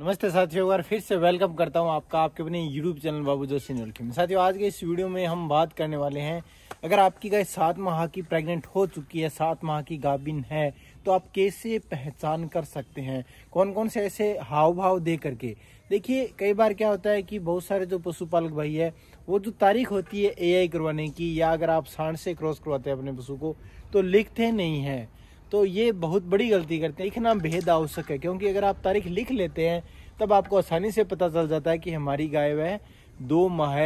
नमस्ते साथियों एक बार फिर से वेलकम करता हूं आपका आपके अपने यूट्यूब चैनल बाबू जोशी नोलखी में साथियों आज के इस वीडियो में हम बात करने वाले हैं अगर आपकी गाय सात माह की प्रेग्नेंट हो चुकी है सात माह की गाभिन है तो आप कैसे पहचान कर सकते हैं कौन कौन से ऐसे हाव भाव दे करके देखिए कई बार क्या होता है कि बहुत सारे जो पशुपालक भाई है वो जो तारीख होती है ए करवाने की या अगर आप साढ़ से क्रॉस करवाते हैं अपने पशु को तो लिखते नहीं हैं तो ये बहुत बड़ी गलती करते हैं इतना भेद आवश्यक है क्योंकि अगर आप तारीख लिख लेते हैं तब आपको आसानी से पता चल जाता है कि हमारी गाय वह दो माह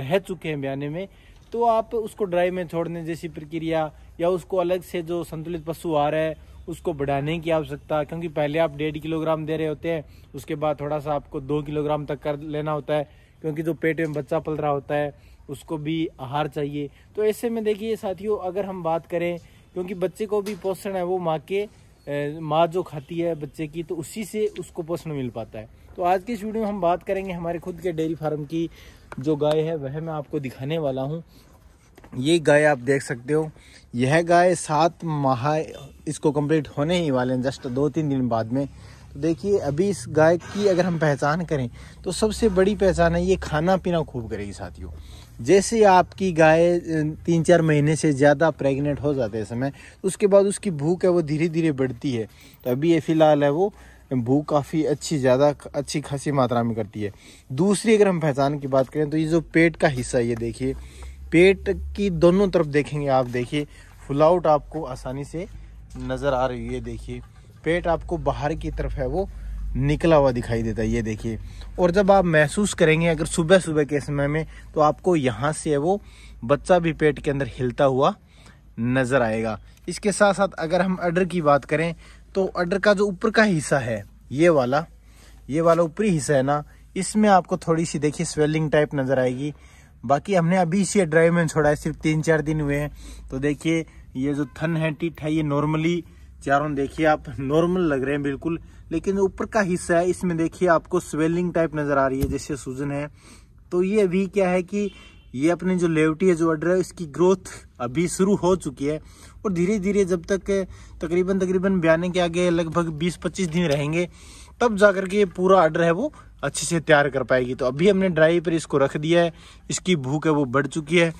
रह चुके हैं ब्याने में तो आप उसको ड्राई में छोड़ने जैसी प्रक्रिया या उसको अलग से जो संतुलित पशु आ रहा है उसको बढ़ाने की आवश्यकता क्योंकि पहले आप डेढ़ किलोग्राम दे रहे होते हैं उसके बाद थोड़ा सा आपको दो किलोग्राम तक कर लेना होता है क्योंकि जो पेट में बच्चा पल रहा होता है उसको भी आहार चाहिए तो ऐसे में देखिए साथियों अगर हम बात करें क्योंकि बच्चे को भी पोषण है वो माँ के माँ जो खाती है बच्चे की तो उसी से उसको पोषण मिल पाता है तो आज के इस वीडियो में हम बात करेंगे हमारे खुद के डेयरी फार्म की जो गाय है वह मैं आपको दिखाने वाला हूँ ये गाय आप देख सकते हो यह गाय सात माह इसको कंप्लीट होने ही वाले हैं जस्ट दो तीन दिन बाद में तो देखिए अभी इस गाय की अगर हम पहचान करें तो सबसे बड़ी पहचान है ये खाना पीना खूब करेगी साथियों जैसे आपकी गाय तीन चार महीने से ज़्यादा प्रेग्नेंट हो जाते हैं समय उसके बाद उसकी भूख है वो धीरे धीरे बढ़ती है तो अभी ये फ़िलहाल है वो भूख काफ़ी अच्छी ज़्यादा अच्छी खासी मात्रा में करती है दूसरी अगर हम पहचान की बात करें तो ये जो पेट का हिस्सा ये देखिए पेट की दोनों तरफ देखेंगे आप देखिए फुलाउट आपको आसानी से नज़र आ रही है देखिए पेट आपको बाहर की तरफ है वो निकला हुआ दिखाई देता है ये देखिए और जब आप महसूस करेंगे अगर सुबह सुबह के समय में तो आपको यहाँ से वो बच्चा भी पेट के अंदर हिलता हुआ नज़र आएगा इसके साथ साथ अगर हम अडर की बात करें तो अडर का जो ऊपर का हिस्सा है ये वाला ये वाला ऊपरी हिस्सा है ना इसमें आपको थोड़ी सी देखिए स्वेलिंग टाइप नज़र आएगी बाकी हमने अभी इसे ड्राइव में छोड़ा है सिर्फ तीन चार दिन हुए हैं तो देखिए ये जो थन है टिट है ये नॉर्मली चारों देखिए आप नॉर्मल लग रहे हैं बिल्कुल लेकिन ऊपर का हिस्सा है इसमें देखिए आपको स्वेलिंग टाइप नज़र आ रही है जैसे सूजन है तो ये अभी क्या है कि ये अपने जो लेवटी है जो अड्र है इसकी ग्रोथ अभी शुरू हो चुकी है और धीरे धीरे जब तक तकरीबन तकरीबन बयाने के आगे लगभग 20-25 दिन रहेंगे तब जा कर के ये पूरा अड्र है वो अच्छे से तैयार कर पाएगी तो अभी हमने ड्राई पर इसको रख दिया है इसकी भूख है वो बढ़ चुकी है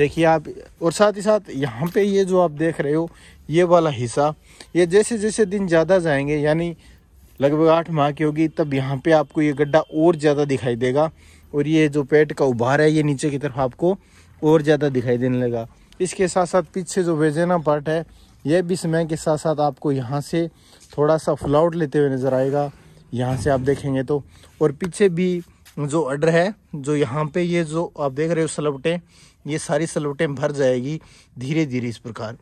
देखिए आप और साथ ही साथ यहाँ पे ये जो आप देख रहे हो ये वाला हिस्सा ये जैसे जैसे दिन ज़्यादा जाएंगे यानी लगभग आठ माह की होगी तब यहाँ पे आपको ये गड्ढा और ज़्यादा दिखाई देगा और ये जो पेट का उभार है ये नीचे की तरफ आपको और ज़्यादा दिखाई देने लगा इसके साथ साथ पीछे जो वेजेना पार्ट है यह भी समय के साथ साथ आपको यहाँ से थोड़ा सा फ्लाउट लेते हुए नज़र आएगा यहाँ से आप देखेंगे तो और पीछे भी जो अडर है जो यहाँ पे ये जो आप देख रहे हो सलवटें ये सारी सलवटें भर जाएगी धीरे धीरे इस प्रकार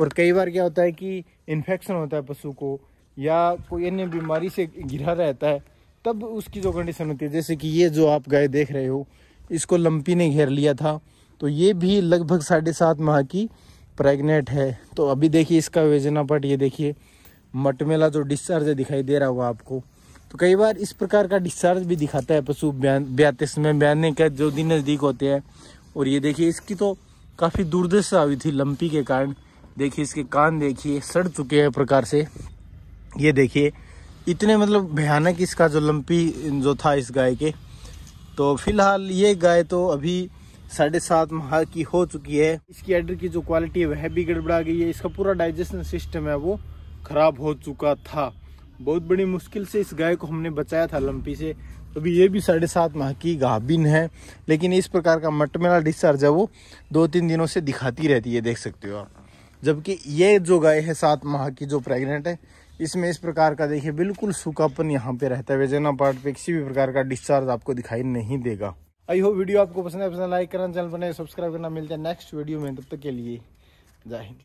और कई बार क्या होता है कि इन्फेक्शन होता है पशु को या कोई अन्य बीमारी से घिरा रहता है तब उसकी जो कंडीशन होती है जैसे कि ये जो आप गाय देख रहे हो इसको लंपी ने घेर लिया था तो ये भी लगभग साढ़े सात माह की प्रेग्नेंट है तो अभी देखिए इसका वेजना ये देखिए मटमेला जो डिस्चार्ज दिखाई दे रहा होगा आपको तो कई बार इस प्रकार का डिस्चार्ज भी दिखाता है पशु ब्याते समय ब्याने का जो दिन नज़दीक होते हैं और ये देखिए इसकी तो काफ़ी दुर्दशा हुई थी लंपी के कारण देखिए इसके कान देखिए सड़ चुके हैं प्रकार से ये देखिए इतने मतलब भयानक इसका जो लंपी जो था इस गाय के तो फिलहाल ये गाय तो अभी साढ़े सात माह की हो चुकी है इसकी एडर की जो क्वालिटी है वह भी गड़बड़ा गई है इसका पूरा डाइजेशन सिस्टम है वो खराब हो चुका था बहुत बड़ी मुश्किल से इस गाय को हमने बचाया था लंपी से अभी ये भी साढ़े सात माह की गाभिन है लेकिन इस प्रकार का मटमेला डिस्चार्ज है वो दो तीन दिनों से दिखाती रहती है देख सकते हो आप जबकि ये जो गाय है सात माह की जो प्रेग्नेंट है इसमें इस प्रकार का देखिए बिल्कुल सूखापन यहाँ पे रहता है वेजेना पार्ट पे किसी भी प्रकार का डिस्चार्ज आपको दिखाई नहीं देगा आई होप वीडियो आपको पसंद है पसंद लाइक करना चैनल बनाए सब्सक्राइब करना मिलता है नेक्स्ट वीडियो में तब तक के लिए जय हिंद